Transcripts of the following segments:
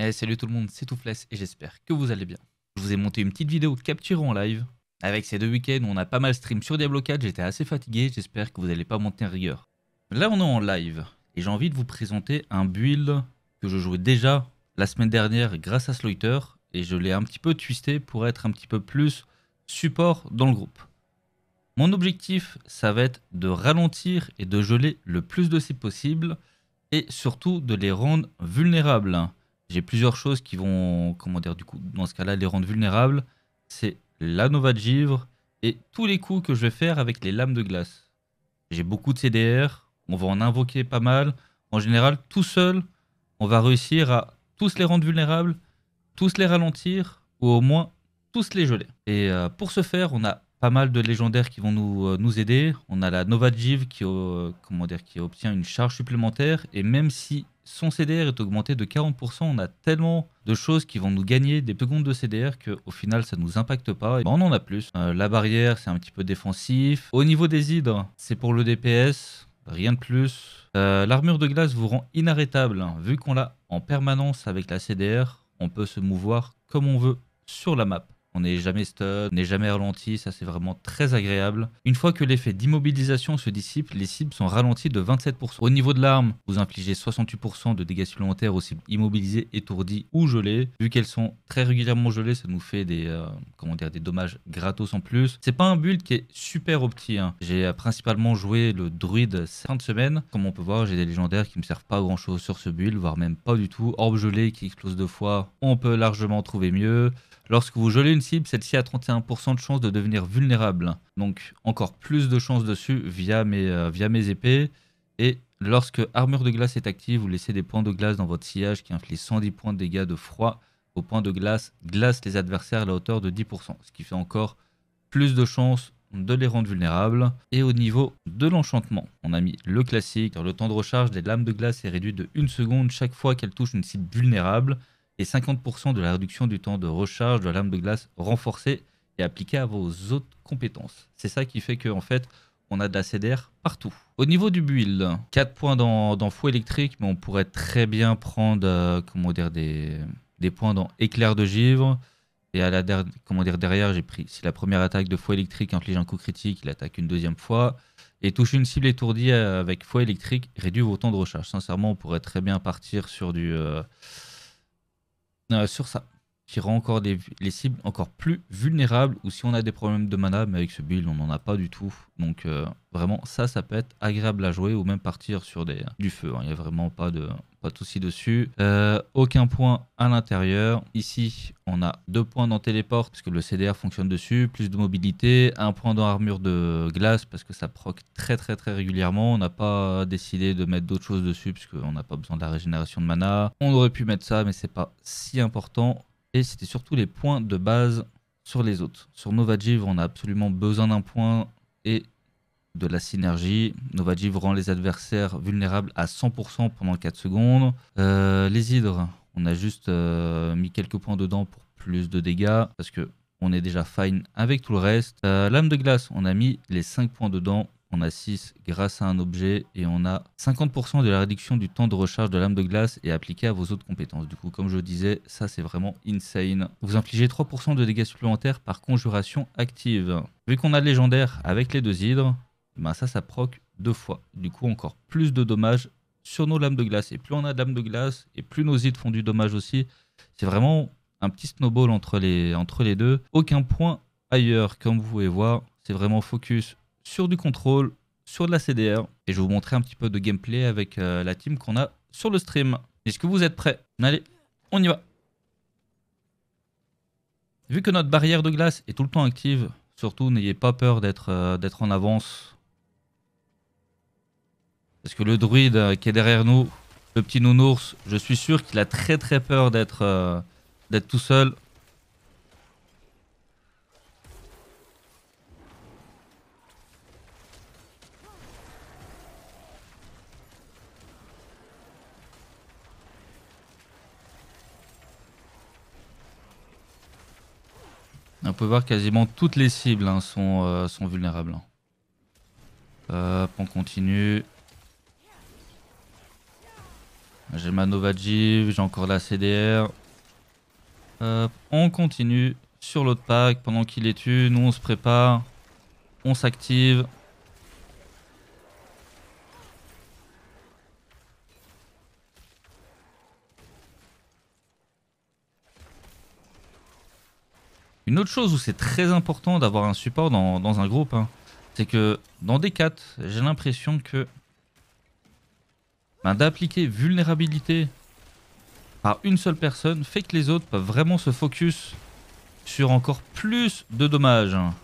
Eh, salut tout le monde, c'est Toufless et j'espère que vous allez bien. Je vous ai monté une petite vidéo capture en live. Avec ces deux week-ends où on a pas mal stream sur Diablo 4, j'étais assez fatigué, j'espère que vous n'allez pas monter en rigueur. Là on est en live et j'ai envie de vous présenter un build que je jouais déjà la semaine dernière grâce à Sloiter et je l'ai un petit peu twisté pour être un petit peu plus support dans le groupe. Mon objectif, ça va être de ralentir et de geler le plus de cibles possible et surtout de les rendre vulnérables j'ai plusieurs choses qui vont, comment dire, du coup, dans ce cas-là, les rendre vulnérables. C'est la Nova de Givre et tous les coups que je vais faire avec les lames de glace. J'ai beaucoup de CDR, on va en invoquer pas mal. En général, tout seul, on va réussir à tous les rendre vulnérables, tous les ralentir, ou au moins tous les geler. Et euh, pour ce faire, on a pas mal de légendaires qui vont nous, euh, nous aider. On a la Nova Jive qui, euh, qui obtient une charge supplémentaire. Et même si son CDR est augmenté de 40%, on a tellement de choses qui vont nous gagner des secondes de CDR qu'au final ça ne nous impacte pas. Et ben, on en a plus. Euh, la barrière, c'est un petit peu défensif. Au niveau des hydres, c'est pour le DPS. Rien de plus. L'armure de glace vous rend inarrêtable. Hein. Vu qu'on l'a en permanence avec la CDR, on peut se mouvoir comme on veut sur la map. On n'est jamais stun, n'est jamais ralenti, ça c'est vraiment très agréable. Une fois que l'effet d'immobilisation se dissipe, les cibles sont ralenties de 27%. Au niveau de l'arme, vous infligez 68% de dégâts supplémentaires aux cibles immobilisées, étourdies ou gelées. Vu qu'elles sont très régulièrement gelées, ça nous fait des, euh, des dommages gratos en plus. C'est pas un build qui est super opti. Hein. J'ai euh, principalement joué le druide cette fin de semaine. Comme on peut voir, j'ai des légendaires qui ne me servent pas grand chose sur ce build, voire même pas du tout. Orbe gelé qui explose deux fois, on peut largement trouver mieux. Lorsque vous gelez une celle-ci a 31% de chance de devenir vulnérable. Donc encore plus de chances dessus via mes, euh, via mes épées. Et lorsque armure de glace est active, vous laissez des points de glace dans votre sillage qui inflige 110 points de dégâts de froid. aux points de glace Glace les adversaires à la hauteur de 10%, ce qui fait encore plus de chances de les rendre vulnérables. Et au niveau de l'enchantement, on a mis le classique. Le temps de recharge des lames de glace est réduit de 1 seconde chaque fois qu'elles touchent une cible vulnérable et 50% de la réduction du temps de recharge de la lame de glace renforcée et appliquée à vos autres compétences. C'est ça qui fait qu'en fait, on a de la CDR partout. Au niveau du build, 4 points dans, dans fou électrique, mais on pourrait très bien prendre euh, comment dire, des, points dans éclair de givre. Et à la dernière, comment dire, derrière, j'ai pris si la première attaque de fouet électrique inflige un coup critique, il attaque une deuxième fois. Et toucher une cible étourdie avec fouet électrique, réduit vos temps de recharge. Sincèrement, on pourrait très bien partir sur du, euh, euh, sur ça, qui rend encore les cibles encore plus vulnérables, ou si on a des problèmes de mana, mais avec ce build, on n'en a pas du tout. Donc euh, vraiment, ça, ça peut être agréable à jouer, ou même partir sur des, du feu. Hein. Il n'y a vraiment pas de, aussi dessus. Euh, aucun point à l'intérieur. Ici, on a deux points dans téléporte parce que le CDR fonctionne dessus, plus de mobilité, un point dans armure de glace parce que ça proc très très très régulièrement. On n'a pas décidé de mettre d'autres choses dessus parce qu'on n'a pas besoin de la régénération de mana. On aurait pu mettre ça, mais c'est pas si important. Et c'était surtout les points de base sur les autres. Sur Givre on a absolument besoin d'un point et de la synergie. Novajiv rend les adversaires vulnérables à 100% pendant 4 secondes. Euh, les hydres, on a juste euh, mis quelques points dedans pour plus de dégâts parce que on est déjà fine avec tout le reste. L'âme euh, lame de glace, on a mis les 5 points dedans. On a 6 grâce à un objet et on a 50% de la réduction du temps de recharge de lame de glace et appliqué à vos autres compétences. Du coup, comme je disais, ça c'est vraiment insane. Vous infligez 3% de dégâts supplémentaires par conjuration active. Vu qu'on a le légendaire avec les deux hydres, eh ben, ça, ça proc deux fois. Du coup, encore plus de dommages sur nos lames de glace. Et plus on a de lames de glace, et plus nos hits font du dommage aussi. C'est vraiment un petit snowball entre les, entre les deux. Aucun point ailleurs, comme vous pouvez voir. C'est vraiment focus sur du contrôle, sur de la CDR. Et je vais vous montrer un petit peu de gameplay avec euh, la team qu'on a sur le stream. Est-ce que vous êtes prêts Allez, on y va. Vu que notre barrière de glace est tout le temps active, surtout n'ayez pas peur d'être euh, en avance parce que le druide euh, qui est derrière nous, le petit nounours, je suis sûr qu'il a très très peur d'être euh, tout seul. On peut voir quasiment toutes les cibles hein, sont, euh, sont vulnérables. Hein. Hop, on continue. J'ai ma Jeep, j'ai encore la CDR. on continue sur l'autre pack pendant qu'il est tu. Nous, on se prépare. On s'active. Une autre chose où c'est très important d'avoir un support dans, un groupe, hein, c'est que dans des 4, j'ai l'impression que d'appliquer vulnérabilité par une seule personne fait que les autres peuvent vraiment se focus sur encore plus de dommages. Hein.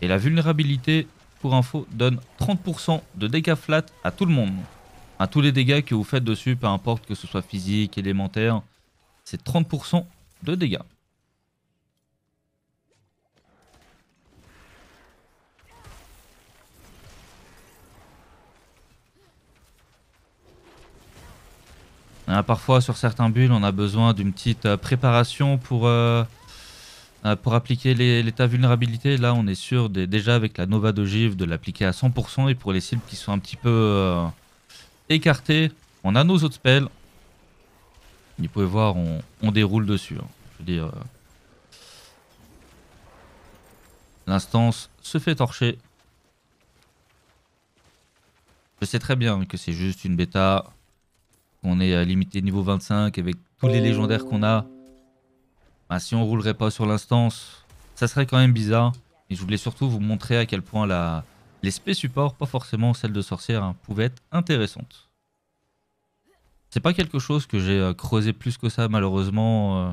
Et la vulnérabilité, pour info, donne 30% de dégâts flat à tout le monde. À tous les dégâts que vous faites dessus, peu importe que ce soit physique, élémentaire, c'est 30% de dégâts. Hein, parfois, sur certains bulles, on a besoin d'une petite euh, préparation pour, euh, euh, pour appliquer l'état vulnérabilité. Là, on est sûr déjà avec la Nova d'ogive de l'appliquer à 100%. Et pour les cibles qui sont un petit peu écartées, on a nos autres spells. Vous pouvez voir, on, déroule dessus. Hein. Je veux dire, l'instance se fait torcher. Je sais très bien que c'est juste une bêta qu'on est euh, limité niveau 25 avec tous les légendaires qu'on a, bah, si on roulerait pas sur l'instance, ça serait quand même bizarre. Et je voulais surtout vous montrer à quel point la, les support pas forcément celle de sorcière, hein, pouvait être intéressante. C'est pas quelque chose que j'ai euh, creusé plus que ça malheureusement euh,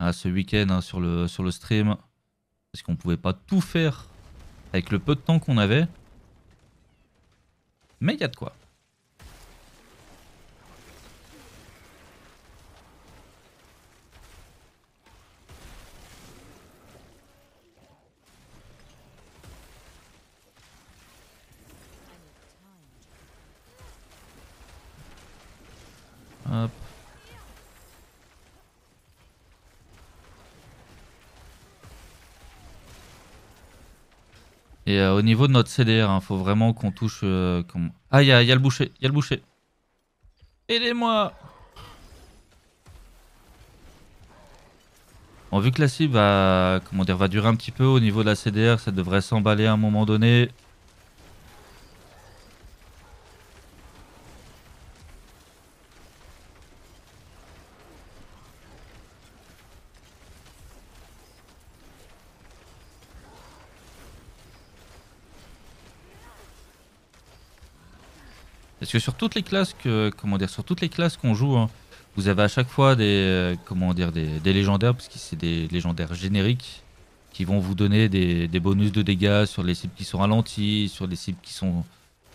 à ce week-end hein, sur, le, sur le stream. Parce qu'on pouvait pas tout faire avec le peu de temps qu'on avait. Mais il y a de quoi. Et euh, au niveau de notre CDR, il hein, faut vraiment qu'on touche... Euh, comme... ah, il y a, le boucher, il y a le boucher. Aidez-moi Bon, vu que la cible va, va durer un petit peu au niveau de la CDR, ça devrait s'emballer à un moment donné. Parce que sur toutes les classes que, comment dire, sur toutes les classes qu'on joue, hein, vous avez à chaque fois des, euh, comment dire, des, légendaires, parce que c'est des légendaires génériques qui vont vous donner des, bonus de dégâts sur les cibles qui sont ralenties, sur les cibles qui sont,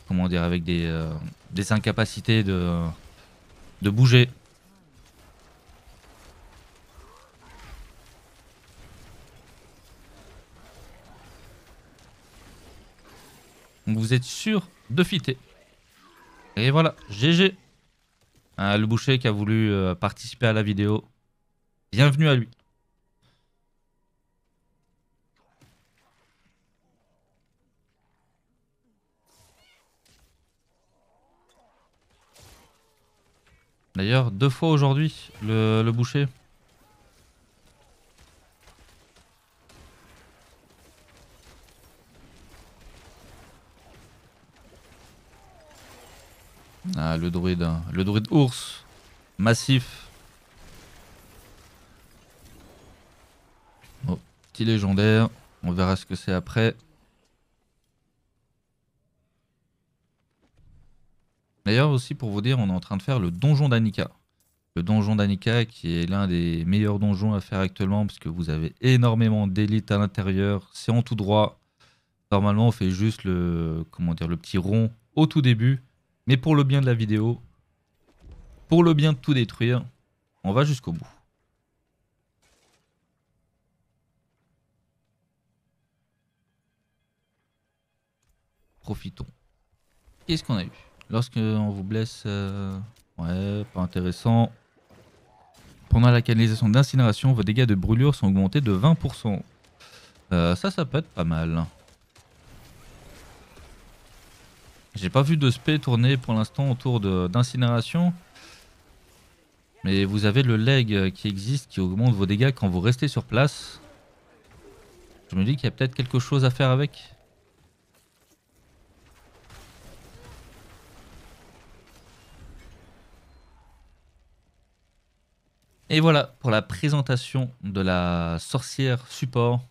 comment dire, avec des, euh, incapacités de, de bouger. vous êtes sûr de fitter. Et voilà, GG. Hein, le boucher qui a voulu euh, participer à la vidéo. Bienvenue à lui. D'ailleurs, deux fois aujourd'hui, le boucher. le druide. Hein. Le druide ours. Massif. petit légendaire. On verra ce que c'est après. D'ailleurs aussi pour vous dire, on est en train de faire le donjon d'Anika. Le donjon d'Anika qui est l'un des meilleurs donjons à faire actuellement parce que vous avez énormément d'élites à l'intérieur. C'est en tout droit. Normalement on fait juste le, comment dire, le petit rond au tout début mais pour le bien de la vidéo, pour le bien de tout détruire, on va jusqu'au bout. Profitons. Qu'est-ce qu'on a eu Lorsqu'on vous blesse... Euh, ouais, pas intéressant. Pendant la canalisation d'incinération, vos dégâts de brûlure sont augmentés de 20%. Euh, ça, ça peut être pas mal. J'ai pas vu de spé tourner pour l'instant autour d'incinération. Mais vous avez le leg qui existe qui augmente vos dégâts quand vous restez sur place. Je me dis qu'il y a peut-être quelque chose à faire avec. Et voilà pour la présentation de la sorcière support